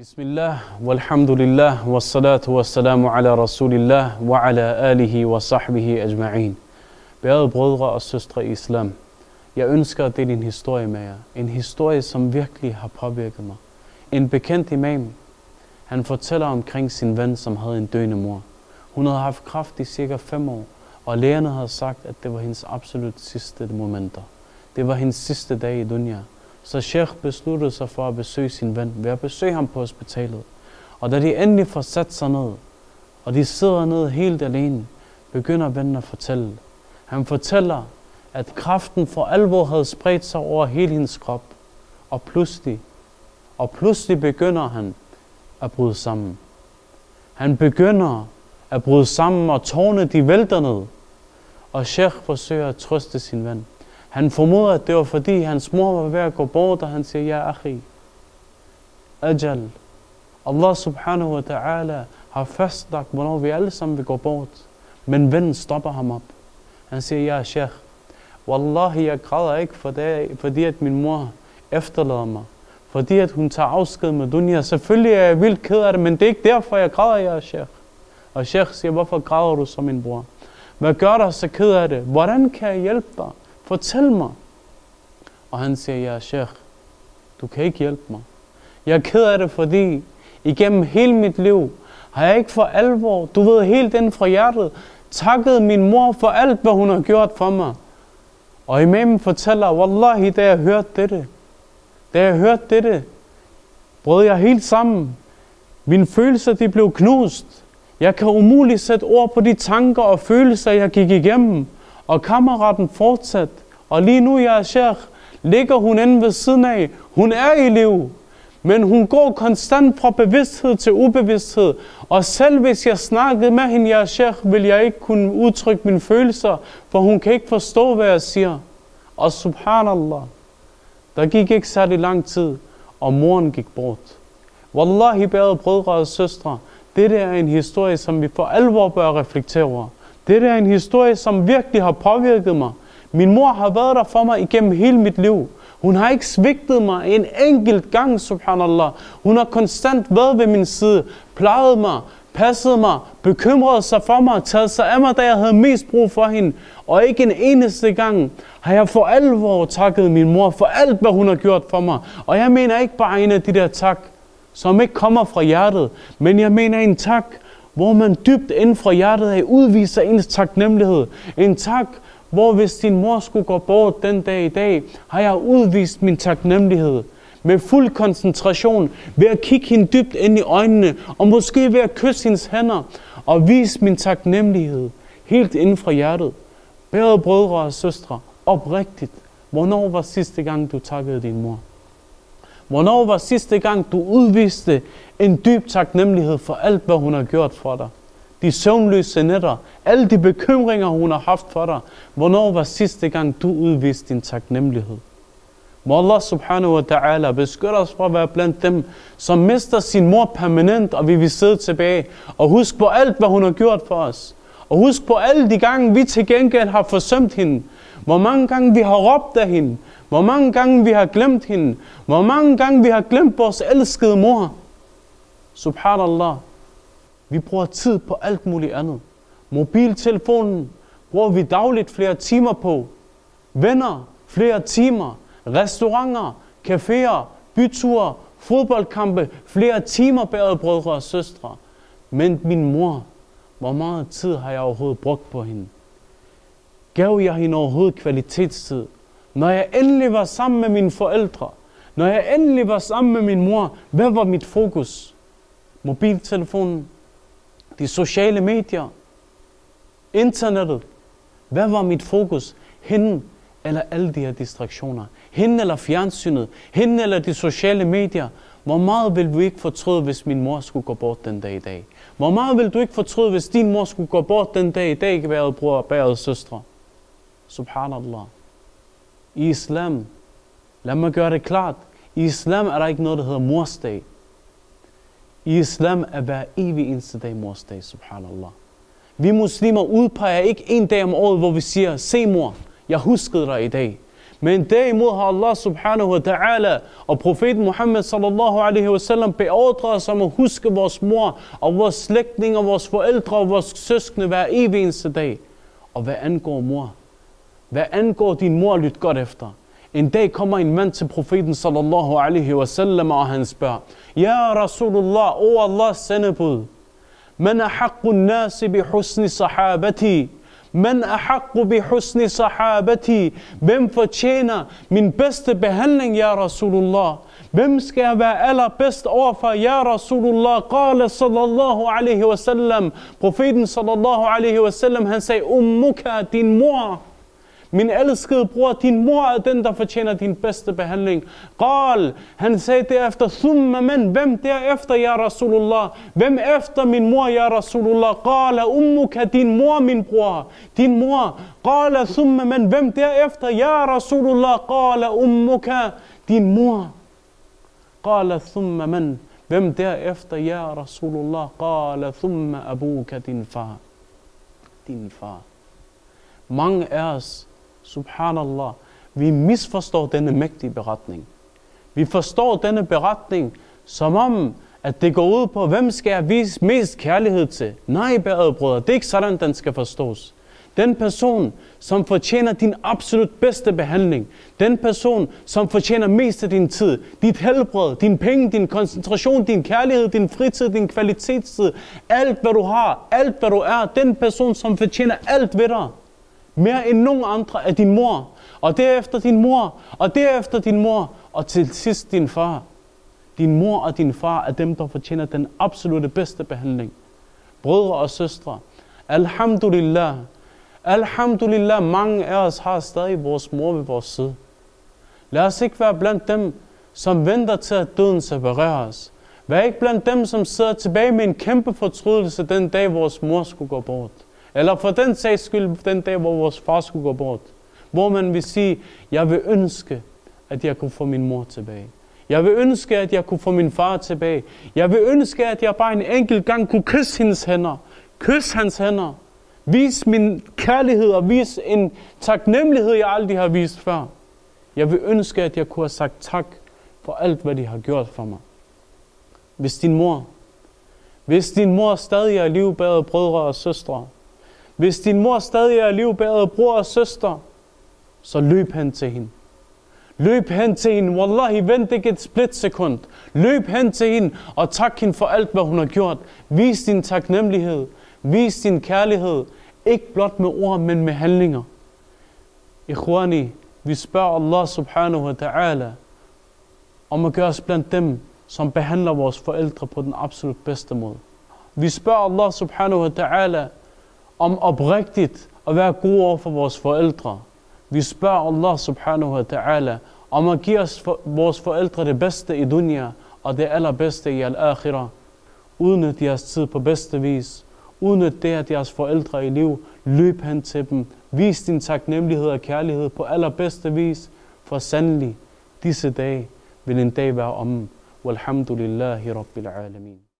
بسم الله والحمد لله والصلاة والسلام على رسول الله وعلى آله وصحبه أجمعين Bærede brødre og søstre i islam, jeg ønsker at dele en historie med jer. En historie, som virkelig har påvirket mig. En bekendt imam, han fortæller omkring sin ven, som havde en døende mor. Hun havde haft kraft i cirka 5 år, og lægerne havde sagt, at det var hendes absolut sidste momenter. Det var hendes sidste dag i dunia. Så Sheikh besluttede sig for at besøge sin ven ved at besøge ham på hospitalet. Og da de endelig får sat sig ned, og de sidder ned helt alene, begynder vennen at fortælle. Han fortæller, at kraften for alvor havde spredt sig over hele hendes krop. Og pludselig, og pludselig begynder han at bryde sammen. Han begynder at bryde sammen, og tårne de vælter ned. Og Sheikh forsøger at trøste sin ven. Han formoder, at det var fordi hans mor var ved at gå bort, og han siger, ja, akhi, ajal. Allah subhanahu wa ta'ala har sagt, hvornår vi alle sammen vil gå bort. Men vennen stopper ham op. Han siger, ja, sheikh, Wallahi, jeg græder ikke, for det, fordi at min mor efterlader mig. Fordi at hun tager afsked med dunia. Selvfølgelig er jeg vildt ked af det, men det er ikke derfor, jeg græder, ja, sheikh. Og sheikh siger, hvorfor græder du så, min bror? Hvad gør dig så ked af det? Hvordan kan jeg hjælpe dig? Fortæl mig. Og han siger, ja, sheikh, du kan ikke hjælpe mig. Jeg er ked af det, fordi igennem hele mit liv har jeg ikke for alvor, du ved helt den fra hjertet, takket min mor for alt, hvad hun har gjort for mig. Og imamen fortæller, Wallahi, da jeg hørte dette, da jeg hørte dette, brød jeg helt sammen. Mine følelser, de blev knust. Jeg kan umuligt sætte ord på de tanker og følelser, jeg gik igennem. Og kammeraten fortsatte. Og lige nu, jeg er ligger hun inde ved siden af. Hun er i liv. Men hun går konstant fra bevidsthed til ubevidsthed. Og selv hvis jeg snakkede med hende, jeg sheikh, vil jeg ikke kunne udtrykke mine følelser, for hun kan ikke forstå, hvad jeg siger. Og subhanallah, der gik ikke særlig lang tid, og moren gik bort. Wallahi, bærede brødre og søstre, det er en historie, som vi for alvor bør reflektere over. Det er en historie, som virkelig har påvirket mig. Min mor har været der for mig igennem hele mit liv. Hun har ikke svigtet mig en enkelt gang, subhanallah. Hun har konstant været ved min side, plejet mig, passet mig, bekymret sig for mig, taget sig af mig, da jeg havde mest brug for hende. Og ikke en eneste gang har jeg for alvor takket min mor for alt, hvad hun har gjort for mig. Og jeg mener ikke bare en af de der tak, som ikke kommer fra hjertet, men jeg mener en tak, hvor man dybt inden fra hjertet af udviser ens taknemmelighed. En tak, hvor hvis din mor skulle gå bort den dag i dag, har jeg udvist min taknemmelighed med fuld koncentration, ved at kigge hende dybt ind i øjnene, og måske ved at kysse hendes hænder, og vise min taknemmelighed helt inden fra hjertet. Bære brødre og søstre, oprigtigt, hvornår var sidste gang, du takkede din mor? Hvornår var sidste gang, du udviste en dyb taknemmelighed for alt, hvad hun har gjort for dig? de søvnløse nætter, alle de bekymringer, hun har haft for dig. Hvornår var sidste gang, du udviste din taknemmelighed? Må Allah subhanahu wa ta'ala beskytte os for at være blandt dem, som mister sin mor permanent, og vi vil sidde tilbage. Og husk på alt, hvad hun har gjort for os. Og husk på alle de gange, vi til gengæld har forsømt hende. Hvor mange gange vi har råbt af hende. Hvor mange gange vi har glemt hende. Hvor mange gange vi har glemt vores elskede mor. Subhanallah. Vi bruger tid på alt muligt andet. Mobiltelefonen bruger vi dagligt flere timer på. Venner, flere timer. Restauranter, caféer, byture, fodboldkampe, flere timer bærede brødre og søstre. Men min mor, hvor meget tid har jeg overhovedet brugt på hende? Gav jeg hende overhovedet kvalitetstid? Når jeg endelig var sammen med mine forældre, når jeg endelig var sammen med min mor, hvad var mit fokus? Mobiltelefonen, de sociale medier, internettet. Hvad var mit fokus? Hende eller alle de her distraktioner? Hende eller fjernsynet? Hende eller de sociale medier? Hvor meget vil du ikke fortryde, hvis min mor skulle gå bort den dag i dag? Hvor meget vil du ikke fortryde, hvis din mor skulle gå bort den dag i dag, bærede bror og bærede søstre? Subhanallah. I islam, lad mig gøre det klart, i islam er der ikke noget, der hedder morsdag. I islam er hver evig eneste dag mors dag, subhanallah. Vi muslimer udpeger ikke en dag om året, hvor vi siger, se mor, jeg huskede dig i dag. Men derimod har Allah subhanahu wa ta'ala og profeten Muhammad sallallahu alaihi wa sallam beordret os om at huske vores mor og vores slægtninge og vores forældre og vores søskende hver evig eneste dag. Og hvad angår mor? Hvad angår din mor, lyt godt efter. En dag kommer en mand til profeten sallallahu alaihi wa sallam, og han spørger, Ja Rasulullah, o oh Allahs sendebud, man er haqqun nasi bi husni sahabati, man er haqqu bi husni sahabati, hvem fortjener min bedste behandling, ja Rasulullah? Hvem skal jeg være allerbedst overfor? Ja, Rasulullah, qala sallallahu alaihi wa sallam, Profeten sallallahu alaihi wa sallam, han sagde, ummuka, din mor. Min elskede bror, din mor er den, der fortjener din bedste behandling. Qal, han sagde derefter, Thumma men, hvem derefter, ja Rasulullah? Hvem efter min mor, ja Rasulullah? Qala ummuka, din mor, min bror. Din mor. Qala thumma men, hvem derefter, ja Rasulullah? Qala ummuka, din mor. Qala thumma men, hvem derefter, ja Rasulullah? Qala thumma abuka, din far. Din far. Mange af os, Subhanallah. Vi misforstår denne mægtige beretning. Vi forstår denne beretning som om, at det går ud på, hvem skal jeg vise mest kærlighed til? Nej, bærede brødre, det er ikke sådan, den skal forstås. Den person, som fortjener din absolut bedste behandling. Den person, som fortjener mest af din tid. Dit helbred, din penge, din koncentration, din kærlighed, din fritid, din kvalitetstid. Alt hvad du har, alt hvad du er. Den person, som fortjener alt ved dig. Mere end nogen andre af din mor, og derefter din mor, og derefter din mor, og til sidst din far. Din mor og din far er dem, der fortjener den absolute bedste behandling. Brødre og søstre, alhamdulillah, alhamdulillah, mange af os har stadig vores mor ved vores side. Lad os ikke være blandt dem, som venter til, at døden separerer os. Vær ikke blandt dem, som sidder tilbage med en kæmpe fortrydelse den dag, vores mor skulle gå bort. Eller for den sags skyld, den dag, hvor vores far skulle gå bort. Hvor man vil sige, jeg vil ønske, at jeg kunne få min mor tilbage. Jeg vil ønske, at jeg kunne få min far tilbage. Jeg vil ønske, at jeg bare en enkelt gang kunne kysse hendes hænder. Kysse hans hænder. Vis min kærlighed og vis en taknemmelighed, jeg aldrig har vist før. Jeg vil ønske, at jeg kunne have sagt tak for alt, hvad de har gjort for mig. Hvis din mor, hvis din mor stadig er i liv, brødre og søstre, hvis din mor stadig er livbæret bror og søster, så løb hen til hende. Løb hen til hende. Wallahi, vent ikke et splitsekund. Løb hen til hende og tak hende for alt, hvad hun har gjort. Vis din taknemmelighed. Vis din kærlighed. Ikke blot med ord, men med handlinger. Ikhwani, vi spørger Allah subhanahu wa ta'ala om at gøre os blandt dem, som behandler vores forældre på den absolut bedste måde. Vi spørger Allah subhanahu wa ta'ala om oprigtigt at være gode over for vores forældre. Vi spørger Allah subhanahu wa ta'ala om at give os for, vores forældre det bedste i dunya og det allerbedste i al-akhirah. Udnyt jeres tid på bedste vis. Udnyt det, at jeres forældre er i liv. Løb hen til dem. Vis din taknemmelighed og kærlighed på allerbedste vis. For sandelig, disse dage vil en dag være om. Walhamdulillahi Rabbil Alamin.